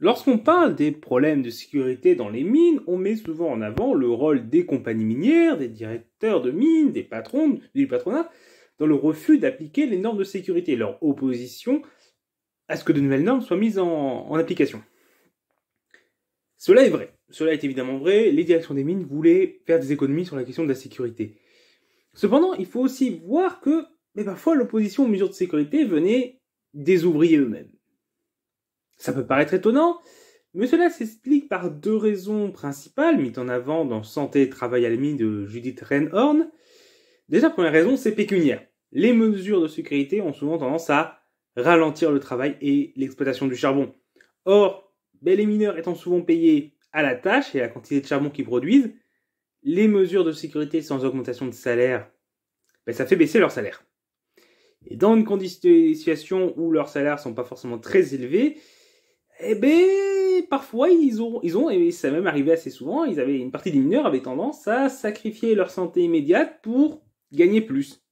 Lorsqu'on parle des problèmes de sécurité dans les mines, on met souvent en avant le rôle des compagnies minières, des directeurs de mines, des patrons, du patronat, dans le refus d'appliquer les normes de sécurité, leur opposition à ce que de nouvelles normes soient mises en, application. Cela est vrai. Cela est évidemment vrai. Les directions des mines voulaient faire des économies sur la question de la sécurité. Cependant, il faut aussi voir que, mais parfois, l'opposition aux mesures de sécurité venait des ouvriers eux-mêmes. Ça peut paraître étonnant, mais cela s'explique par deux raisons principales mises en avant dans Santé et Travail à l'ami de Judith Reinhorn. Déjà, première raison, c'est pécuniaire. Les mesures de sécurité ont souvent tendance à ralentir le travail et l'exploitation du charbon. Or, les mineurs étant souvent payés à la tâche et à la quantité de charbon qu'ils produisent, les mesures de sécurité sans augmentation de salaire, ben, ça fait baisser leur salaire. Et dans une situation où leurs salaires sont pas forcément très élevés, eh ben, parfois ils ont, ils ont, et ça même arrivé assez souvent, ils avaient une partie des mineurs avait tendance à sacrifier leur santé immédiate pour gagner plus,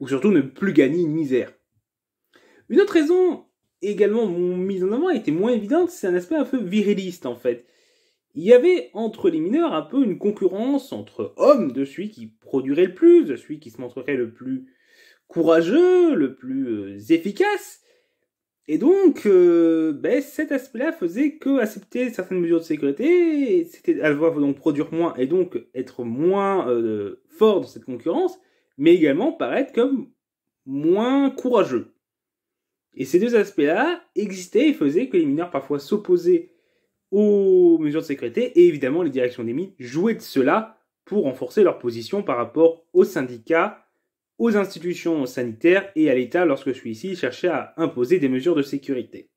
ou surtout ne plus gagner une misère. Une autre raison également mise en avant était moins évidente, c'est un aspect un peu viriliste en fait. Il y avait entre les mineurs un peu une concurrence entre hommes de celui qui produirait le plus, de celui qui se montrerait le plus courageux, le plus euh, efficace, et donc, euh, ben, cet aspect-là faisait que accepter certaines mesures de sécurité, c'était à donc produire moins et donc être moins euh, fort dans cette concurrence, mais également paraître comme moins courageux. Et ces deux aspects-là existaient et faisaient que les mineurs parfois s'opposaient aux mesures de sécurité, et évidemment les directions des mines jouaient de cela pour renforcer leur position par rapport aux syndicats aux institutions sanitaires et à l'État lorsque celui-ci cherchait à imposer des mesures de sécurité.